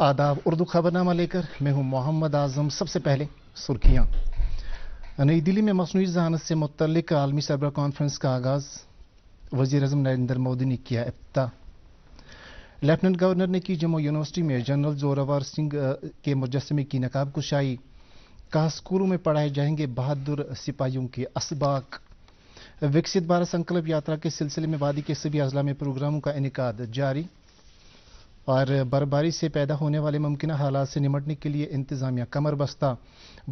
आदाब उर्दू खबरनामा लेकर मैं हूं मोहम्मद आजम सबसे पहले सुर्खियां नई दिल्ली में मसनू जहानत से मुतल आलमी सरबरा कॉन्फ्रेंस का आगाज़ वजी अजम नरेंद्र मोदी ने किया अफ्ता लेफ्टिनेंट गवर्नर ने की जम्मू यूनिवर्सिटी में जनरल जोरावर सिंह के मुजस्मे की नकाब कुशाई कहा स्कूलों में पढ़ाए जाएंगे बहादुर सिपाहियों के असबाक विकसित भारत संकल्प यात्रा के सिलसिले में वादी के सभी अजला में प्रोग्रामों का इनका जारी और बर्फबारी से पैदा होने वाले मुमकिन हालात से निमटने के लिए इंतज़ामिया कमर बस्ता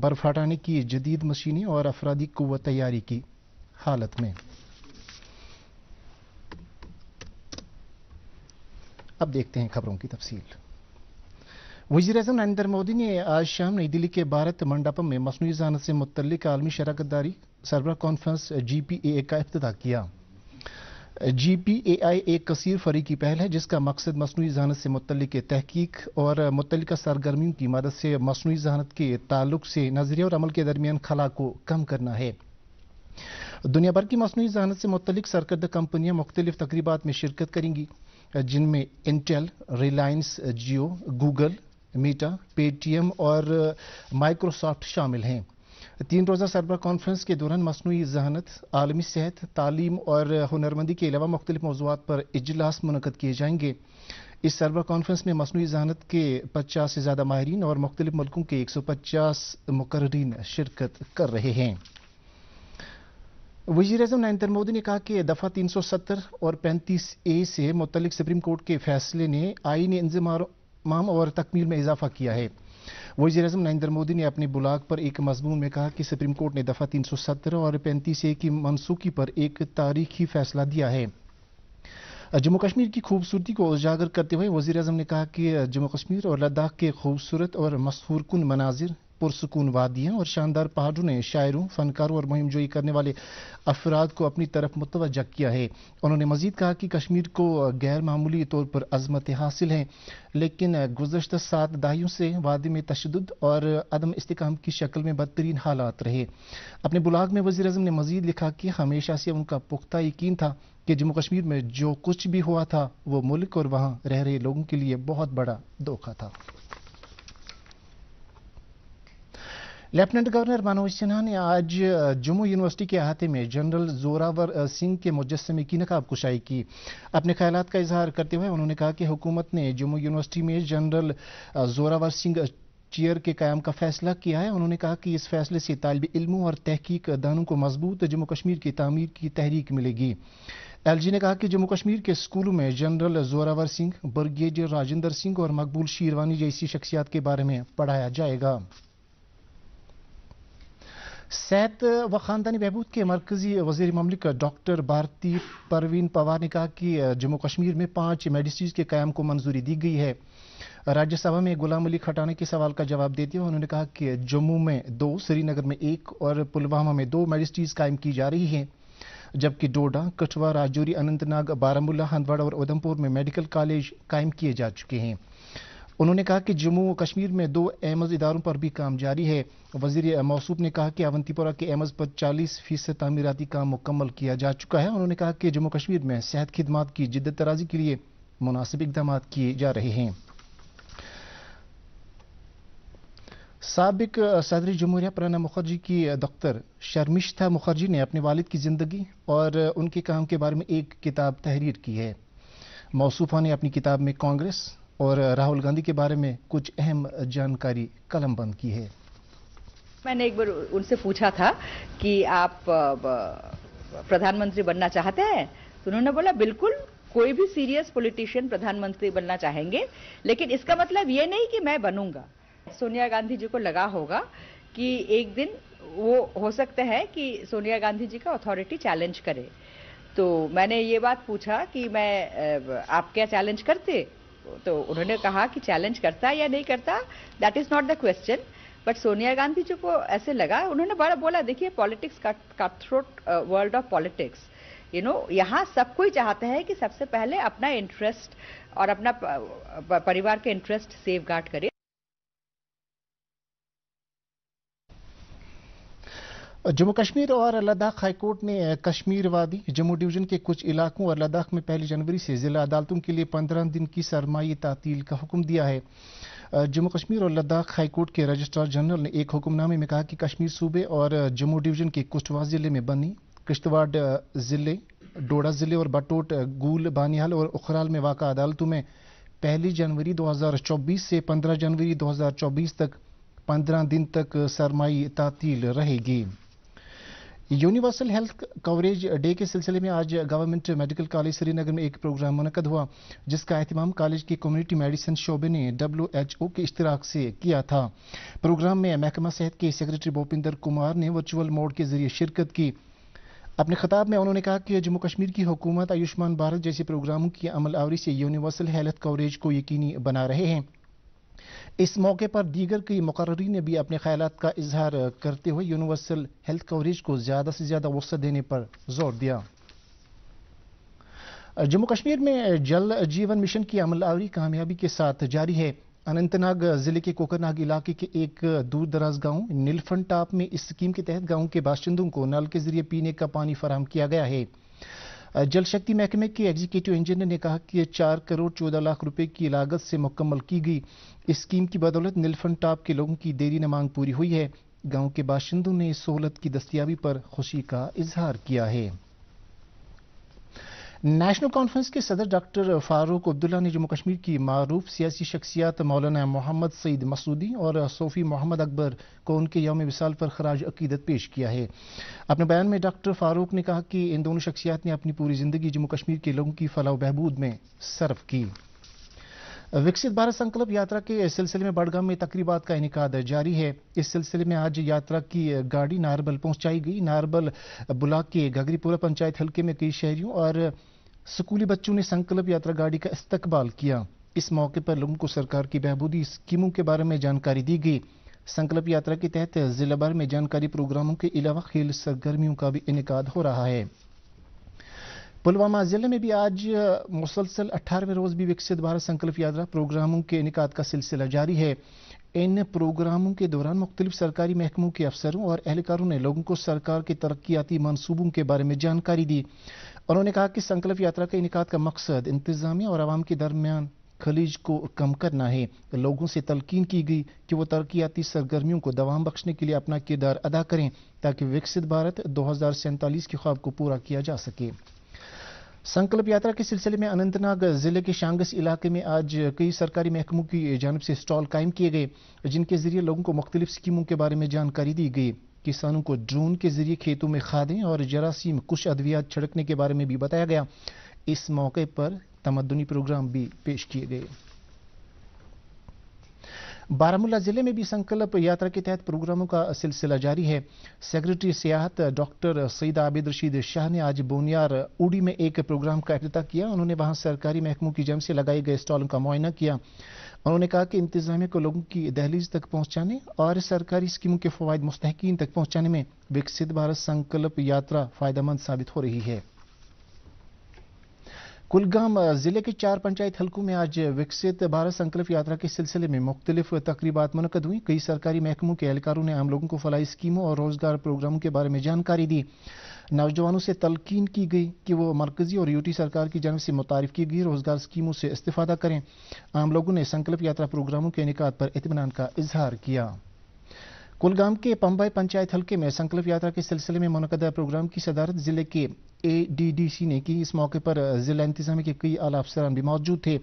बर्फ हटाने की जदीद मशीनी और अफराधी क़वत तैयारी की हालत में अब देखते हैं खबरों की तफसील वजी अजम नरेंद्र मोदी ने आज शाम नई दिल्ली के भारत मंडपम में मसनू जानत से मुतलिक आलमी शराकत दारी सरबरा कॉन्फ्रेंस जी पी ए का अफ्त किया जी पी ए आई एक कसीर फरी की पहल है जिसका मकसद मसनू जहानत से मुतल तहकीक और मुतल सरगर्मियों की मदद से मसनू जहानत के ताल्लुक से नजरिया और अमल के दरमियान खला को कम करना है दुनिया भर की मसनू जहानत से मुतल सरकर्द कंपनियां मुख्तलिफ तकरीबा में शिरकत करेंगी जिनमें Intel Reliance Jio Google Meta Paytm और माइक्रोसॉफ्ट शामिल हैं तीन रोज़ा सरबरा कॉन्फ्रेंस के दौरान मसनू जहानत आलमी सेहत तालीम और हुनरमंदी के अलावा मुख्तलिफ मौजूद पर इजलास मनकद किए जाएंगे इस सरबरा कॉन्फ्रेंस में मसनू जहानत के पचास से ज़्यादा माहरीन और मुख्तलिफ मुल्कों के एक सौ पचास मुकर्रीन शिरकत कर रहे हैं वजीर अजम नरेंद्र मोदी ने कहा कि दफ़ा तीन सौ सत्तर और पैंतीस ए से मुतलिक सुप्रीम कोर्ट के फैसले ने आईनी इंजमाम और तकमील में इजाफा किया है वजी अजम नरेंद्र मोदी ने अपने बुलाक पर एक मजमून में कहा कि सुप्रीम कोर्ट ने दफ़ा तीन सौ सत्रह और पैंतीस ए की मनसूखी पर एक तारीखी फैसला दिया है जम्मू कश्मीर की खूबसूरती को उजागर करते हुए वजी अजम ने कहा कि जम्मू कश्मीर और लद्दाख के खूबसूरत और मशहूरकुन मनाजिर पुरसकून वादियाँ और शानदार पहाड़ों ने शायरों फनकारों और मुहिम जोई करने वाले अफराद को अपनी तरफ मुतवजह किया है उन्होंने मजीद कहा कि कश्मीर को गैर मामूली तौर पर अजमत हासिल है लेकिन गुजशत सात दहाइयों से वादी में तशद और अदम इसकाम की शक्ल में बदतरीन हालात रहे अपने बुलाग में वजी अजम ने मजीद लिखा कि हमेशा से उनका पुख्ता यकीन था कि जम्मू कश्मीर में जो कुछ भी हुआ था वो मुल्क और वहाँ रह रहे लोगों के लिए बहुत बड़ा धोखा था लेफ्टिनेंट गवर्नर मनोज सिन्हा ने आज जम्मू यूनिवर्सिटी के अहाते में जनरल जोरावर सिंह के मुजस्मे की नकाब कुशाई की अपने ख्याल का इजहार करते हुए उन्होंने कहा कि हुकूमत ने जम्मू यूनिवर्सिटी में जनरल जोरावर सिंह चेयर के क्याम का फैसला किया है उन्होंने कहा कि इस फैसले से तालब इलमों और तहकीक दानों को मजबूत जम्मू कश्मीर की तमीर की तहरीक मिलेगी एलजी ने कहा कि जम्मू कश्मीर के स्कूलों में जनरल जोरावर सिंह ब्रिगेडियर राजेंद्र सिंह और मकबूल शीरवानी जैसी शख्सियात के बारे में पढ़ाया जाएगा सैत व ख़ानदानी बहबूद के मरकजी वजीर ममलिक डॉक्टर भारती परवीन पवार ने कहा कि जम्मू कश्मीर में पांच मेडिसिटीज़ के क्याम को मंजूरी दी गई है राज्यसभा में गुलाम अली खटाने के सवाल का जवाब देते हुए उन्होंने कहा कि जम्मू में दो श्रीनगर में एक और पुलवामा में दो मेडिसिटीज़ कायम की जा रही हैं जबकि डोडा कठुआ राजौरी अनंतनाग बारामूला हंदवाड़ा और उधमपुर में मेडिकल कॉलेज कायम किए जा चुके हैं उन्होंने कहा कि जम्मू कश्मीर में दो एमज इदारों पर भी काम जारी है वजीर मौसू ने कहा कि अवंतीपुरा के एमज पर चालीस फीसद तमीराती काम मुकम्मल किया जा चुका है उन्होंने कहा कि जम्मू कश्मीर में सेहत खिदमत की जिदत तराजी के लिए मुनासिब इकदाम किए जा रहे हैं सबक सदर जमहूरिया प्रणब मुखर्जी की दफ्तर शर्मिश्ता मुखर्जी ने अपने वालिद की ज़िंदगी और उनके काम के बारे में एक किताब तहरीर की है मौसूफा ने अपनी किताब में कांग्रेस और राहुल गांधी के बारे में कुछ अहम जानकारी कलम बंद की है मैंने एक बार उनसे पूछा था कि आप प्रधानमंत्री बनना चाहते हैं तो उन्होंने बोला बिल्कुल कोई भी सीरियस पॉलिटिशियन प्रधानमंत्री बनना चाहेंगे लेकिन इसका मतलब ये नहीं कि मैं बनूंगा सोनिया गांधी जी को लगा होगा कि एक दिन वो हो सकता है कि सोनिया गांधी जी का अथॉरिटी चैलेंज करे तो मैंने ये बात पूछा कि मैं आप क्या चैलेंज करते तो उन्होंने कहा कि चैलेंज करता है या नहीं करता that is not the question but Sonia Gandhi ji को ऐसे लगा उन्होंने बड़ा बोला देखिए पॉलिटिक्स का throat world of politics you know यहाँ सब कोई चाहता है कि सबसे पहले अपना इंटरेस्ट और अपना uh, परिवार के इंटरेस्ट सेफ गार्ड करे जम्मू कश्मीर और लद्दाख हाईकोर्ट ने कश्मीरवादी जम्मू डिवीजन के कुछ इलाकों और लद्दाख में पहली जनवरी से जिला अदालतों के लिए पंद्रह दिन की सरमाई तातील का हुक्म दिया है जम्मू कश्मीर और लद्दाख हाईकोर्ट के रजिस्ट्रार जनरल ने एक हुक्मनामे में कहा कि कश्मीर सूबे और जम्मू डिवीजन के कुश्तवाड़ जिले में बनी किश्तवाड़ जिले डोडा जिले और बटोट गूल बानिहाल और उखराल में वाक़ अदालतों में पहली जनवरी 2024 से 15 जनवरी 2024 तक 15 दिन तक सरमाई तातील रहेगी यूनिवर्सल हेल्थ कवरेज डे के सिलसिले में आज गवर्नमेंट मेडिकल कॉलेज श्रीनगर में एक प्रोग्राम मुनद हुआ जिसका अहतमाम कॉलेज की कम्युनिटी मेडिसिन शोबे ने डब्ल्यू एच ओ के इश्तराक से किया था प्रोग्राम में महकमा सेहत के सेक्रेटरी भूपिंदर कुमार ने वर्चुअल मोड के जरिए शिरकत की अपने खिताब में उन्होंने कहा कि जम्मू कश्मीर की हुकूमत आयुष्मान भारत जैसे प्रोग्रामों की अमल आवरी से यूनिवर्सल हेल्थ कवरेज को यकीनी बना रहे हैं इस मौके पर दीगर कई मुकर्री ने भी अपने ख्याल का इजहार करते हुए यूनिवर्सल हेल्थ कवरेज को ज़्यादा से ज़्यादा वसत देने पर जोर दिया जम्मू कश्मीर में जल जीवन मिशन की अमलावरी कामयाबी के साथ जारी है अनंतनाग जिले के कोकरनाग इलाके के एक दूर दराज गांव नीलफन टाप में इस स्कीम के तहत गांव के बाशिंदों को नल के जरिए पीने का पानी फराहम किया गया है जल शक्ति महकमे के एग्जीक्यूटिव इंजीनियर ने कहा कि चार करोड़ चौदह लाख रुपए की लागत से मुकम्मल की गई इस स्कीम की बदौलत नीलफन टाप के लोगों की देरी न मांग पूरी हुई है गांव के बाशिंदों ने इस सहूलत की दस्तियाबी पर खुशी का इजहार किया है नेशनल कॉन्फ्रेंस के सदर डॉक्टर फारूक अब्दुल्ला ने जम्मू कश्मीर की मरूफ सियासी शख्सियात मौलाना मोहम्मद सईद मसूदी और सोफ़ी मोहम्मद अकबर को उनके यौम विसाल पर खराज अकीदत पेश किया है अपने बयान में डॉक्टर फारूक ने कहा कि इन दोनों शख्सियात ने अपनी पूरी ज़िंदगी जम्मू कश्मीर के लोगों की फलाह बहबूद में सर्व की विकसित भारत संकल्प यात्रा के सिलसिले में बड़गाम में तकरीबा का इनका जारी है इस सिलसिले में आज यात्रा की गाड़ी नारबल पहुंचाई गई नारबल ब्लॉक के गगरीपुरा पंचायत हल्के में कई शहरियों और स्कूली बच्चों ने संकल्प यात्रा गाड़ी का इस्तकबाल किया इस मौके पर लोगों को सरकार की बहबूदी स्कीमों के बारे में जानकारी दी गई संकल्प यात्रा के तहत जिला भर में जानकारी प्रोग्रामों के अलावा खेल सरगर्मियों का भी इनका हो रहा है पुलवामा ज़िले में भी आज मुसलसल अठारहवें रोज़ भी विकसित भारत संकल्प यात्रा प्रोग्रामों के इनका का सिलसिला जारी है इन प्रोग्रामों के दौरान मुख्तलिफ सरकारी महकमों के अफसरों और एहलकारों ने लोगों को सरकार के तरक्याती मनसूबों के बारे में जानकारी दी उन्होंने कहा कि संकल्प यात्रा के इनका का मकसद इंतजामिया और आवाम के दरमियान खलीज को कम करना है लोगों से तलकीन की गई कि वो तरक्याती सरगर्मियों को दवाम बख्शने के लिए अपना किरदार अदा करें ताकि विकसित भारत दो हज़ार सैंतालीस के ख्वाब को पूरा किया जा सके संकल्प यात्रा के सिलसिले में अनंतनाग जिले के शांगस इलाके में आज कई सरकारी महकमों की जानब से स्टॉल कायम किए गए जिनके जरिए लोगों को मुख्तलिफ स्कीमों के बारे में जानकारी दी गई किसानों को ड्रोन के जरिए खेतों में खादें और जरासीम कुछ अद्वियात छिड़कने के बारे में भी बताया गया इस मौके पर तमदनी प्रोग्राम भी पेश किए गए बारामूला जिले में भी संकल्प यात्रा के तहत प्रोग्रामों का सिलसिला जारी है सेक्रेटरी सियाहत डॉक्टर सईद आबिद रशीद शाह ने आज बोनियार उड़ी में एक प्रोग्राम का अफ्ताह किया उन्होंने वहां सरकारी महकमों की जम से लगाए गए स्टॉलों का मुआयना किया उन्होंने कहा कि इंतजामिया को लोगों की दहलीज तक पहुंचाने और सरकारी स्कीमों के फवायद मुस्तकिन तक पहुंचाने में विकसित भारत संकल्प यात्रा फायदेमंद साबित हो रही है कुलगाम ज़िले के चार पंचायत हलकों में आज विकसित भारत संकल्प यात्रा के सिलसिले में मुख्तलिफ तकरीबा मनकद हुई कई सरकारी महकमों के एहलकारों ने आम लोगों को फलाई स्कीमों और रोजगार प्रोग्रामों के बारे में जानकारी दी नौजवानों से तलकीन की गई कि वो मरकजी और यूटी सरकार की जानव से मुतारफ की गई रोजगार स्कीमों से इस्ता करें आम लोगों ने संकल्प यात्रा प्रोग्रामों के इनका पर इतमान का इजहार किया कुलगाम के पंबाई पंचायत हल्के में संकल्प यात्रा के सिलसिले में मुनदा प्रोग्राम की सदारत जिले के एडीडीसी ने की इस मौके पर जिला इंतजाम के कई आला अफसरान भी मौजूद थे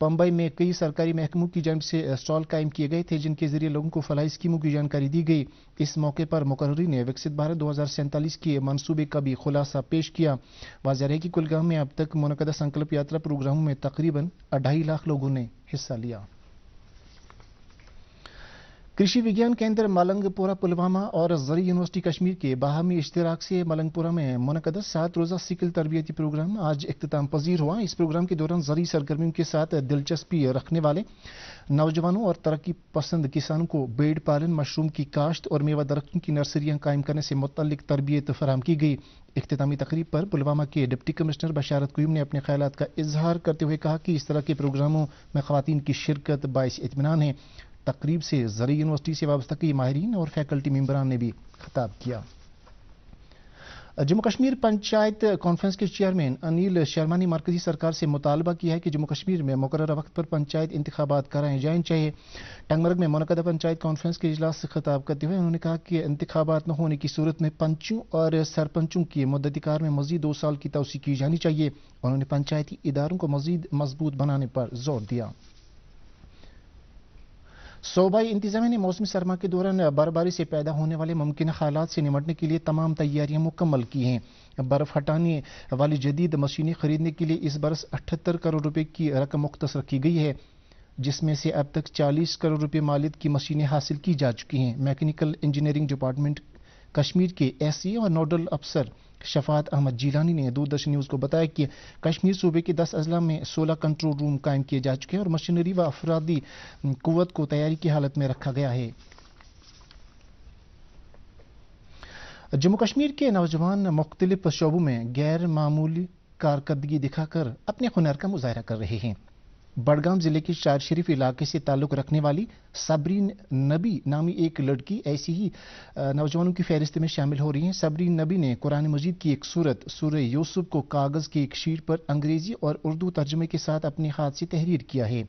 पंबई में कई सरकारी महकमों की जानब से स्टॉल कायम किए गए थे जिनके जरिए लोगों को फलाई स्कीमों की जानकारी दी गई इस मौके पर मुकर्री ने विकसित भारत दो हज़ार सैंतालीस के मनसूबे का भी खुलासा पेश किया वाजह है कि कुलगाम में अब तक मुनदा संकल्प यात्रा प्रोग्रामों में तकरीबन अढ़ाई लाख लोगों ने हिस्सा लिया कृषि विज्ञान केंद्र मलंगपुरा पुलवामा और जरी यूनिवर्सिटी कश्मीर के बाहमी इश्तराक से मलंगपुरा में मुनद सात रोज़ा सिकल तरबियती प्रोग्राम आज अख्ताम पजीर हुआ इस प्रोग्राम के दौरान जरी सरगर्मियों के साथ दिलचस्पी रखने वाले नौजवानों और तरक्की पसंद किसानों को बेड पालन मशरूम की काश्त और मेवा दरख्तों की नर्सरियां कायम करने से मुतल तरबियत फराम की गई अख्तामी तकरीब पर पुलवामा के डिप्टी कमिश्नर बशारत कुम ने अपने ख्याल का इजहार करते हुए कहा कि इस तरह के प्रोग्रामों में खातन की शिरकत बायस इतमान है तकरीब से जरिए यूनिवर्सिटी से वाबस्तगी माहरीन और फैकल्टी मम्बरान ने भी खताब किया जम्मू कश्मीर पंचायत कॉन्फ्रेंस के चेयरमैन अनिल शर्मा ने मरकजी सरकार से मुतालबा किया है कि जम्मू कश्मीर में मुकर वक्त पर पंचायत इंतबात कराए जाने चाहिए टंगमर्ग में मनकदा पंचायत कॉन्फ्रेंस के अजलास से खिताब करते हुए उन्होंने कहा कि इंतबात न होने की सूरत में पंचों और सरपंचों के मददकार में मजीद दो साल की तोसी की जानी चाहिए उन्होंने पंचायती इदारों को मजीद मजबूत बनाने पर जोर दिया सूबाई इंतजाम ने मौसम सरमा के दौरान बर्फबारी से पैदा होने वाले मुमकिन हालात से निमटने के लिए तमाम तैयारियां मुकम्मल की हैं बर्फ हटाने वाली जदीद मशीनें खरीदने के लिए इस बरस अठहत्तर करोड़ रुपए की रकम मुख्त रखी गई है जिसमें से अब तक 40 करोड़ रुपए मालिक की मशीनें हासिल की जा चुकी हैं मैकेनिकल इंजीनियरिंग डिपार्टमेंट कश्मीर के एस और नोडल अफसर शफात अहमद जीलानी ने दूरदर्शन न्यूज़ को बताया कि कश्मीर सूबे के 10 अजला में 16 कंट्रोल रूम कायम किए जा चुके हैं और मशीनरी व अफराधी कुत को तैयारी की हालत में रखा गया है जम्मू कश्मीर के नौजवान मुख्तलिफ शोबों में गैर मामूली कारकर्दगी दिखाकर अपने हुनर का मुजाहरा कर रहे हैं बड़गाम जिले के शार शरीफ इलाके से ताल्लुक रखने वाली सबरीन नबी नामी एक लड़की ऐसी ही नौजवानों की फहरिस्त में शामिल हो रही हैं सबरीन नबी ने कुरान मजीद की एक सूरत सूर्य यूसुफ को कागज़ की एक शीट पर अंग्रेज़ी और उर्दू तर्जमे के साथ अपने हाथ से तहरीर किया है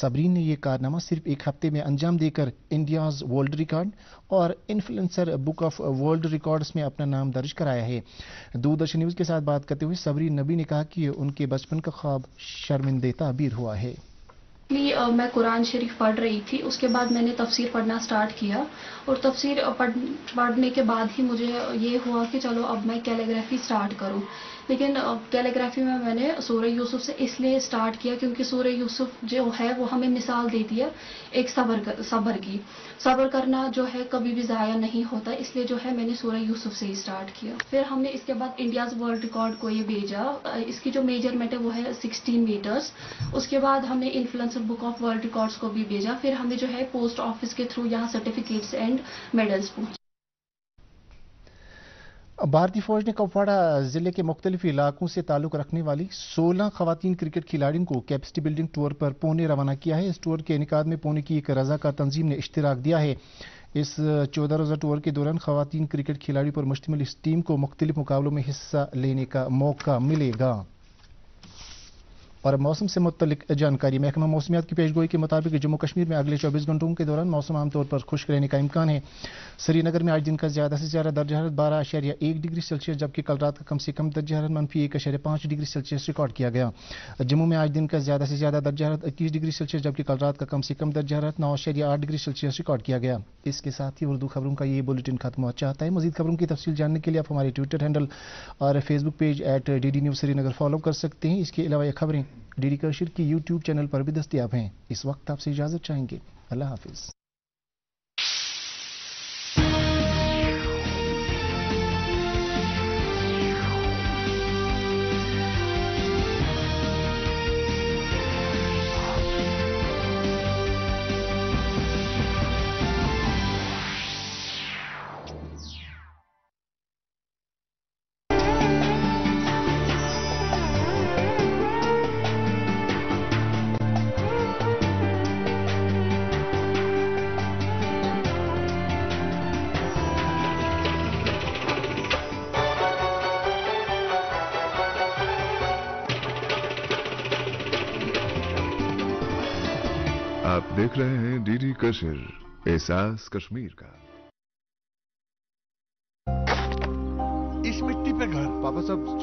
सबरीन ने यह कारनामा सिर्फ एक हफ्ते में अंजाम देकर इंडियाज वर्ल्ड रिकॉर्ड और influencer book of world records में अपना नाम दर्ज कराया है दूरदर्शन न्यूज के साथ बात करते हुए सबरीन नबी ने कहा कि उनके बचपन का ख्वाब शर्मिंदे ताबीर हुआ है मैं कुरान शरीफ पढ़ रही थी उसके बाद मैंने तफसीर पढ़ना स्टार्ट किया और तफसीर पढ़ने के बाद ही मुझे ये हुआ कि चलो अब मैं कैलेग्राफी स्टार्ट करूँ लेकिन कैलीग्राफी में मैंने सूर्य यूसुफ से इसलिए स्टार्ट किया क्योंकि सूर्य यूसुफ जो है वो हमें मिसाल देती है एक सबर सबर की सबर करना जो है कभी भी ज़ाया नहीं होता इसलिए जो है मैंने सूर्य यूसुफ से ही स्टार्ट किया फिर हमने इसके बाद इंडियाज़ वर्ल्ड रिकॉर्ड को ये भेजा इसकी जो मेजरमेंट है वो है सिक्सटीन मीटर्स उसके बाद हमने influencer book of world records को भी भेजा फिर हमें जो है पोस्ट ऑफिस के थ्रू यहाँ सर्टिफिकेट्स एंड मेडल्स पूछे भारतीय फौज ने कुपवाड़ा जिले के मुख्तलिफ इलाकों से ताल्लुक रखने वाली 16 खातन क्रिकेट खिलाड़ियों को कैपेसिटी बिल्डिंग टूर पर पुणे रवाना किया है इस टूर के इनका में पुणे की एक रजाकार तंजीम ने इश्तराक दिया है इस चौदह रोजा टूर के दौरान खातन क्रिकेट खिलाड़ियों पर मुश्तमिल इस टीम को मुख्तलिफ मुकाबलों में हिस्सा लेने का मौका मिलेगा और मौसम से मुतल जानकारी महकमा मौसमियात की पेशगोई के मुताबिक जम्मू कश्मीर में अगले चौबीस घंटों के दौरान मौसम आमतौर पर खुश्क रहने का इम्कान है श्रीनगर में आज दिन का ज्यादा से ज्यादा दर्ज हरत बारह अशारिया एक डिग्री सेल्सियस जबकि कल रात का कम से कम दर्ज हरत मनफी एक अशारिया पाँच डिग्री सेल्सियस रिकॉर्ड किया गया जम्मू में आज दिन का ज्यादा से ज्यादा दर्ज हरत इक्कीस डिग्री सेल्सियस जबकि कल रात का कम से कम दर्ज हरत नौ अशारिया आठ डिग्री सेल्सियस रिकॉर्ड किया गया इसके साथ ही उर्दू खबरों का ये बुलेटिन खत्म हो चाहता है मजीद खबरों की तफसील जानने के लिए आप हमारे ट्विटर हैंडल और Facebook page at D D news Srinagar follow कर सकते हैं इसके अलावा यह खबरें डीडी कशिर की यूट्यूब चैनल पर भी दस्तियाब हैं इस वक्त आपसे इजाज़त चाहेंगे अल्लाह हाफिज़ देख रहे हैं डीडी कशिर एहसास कश्मीर का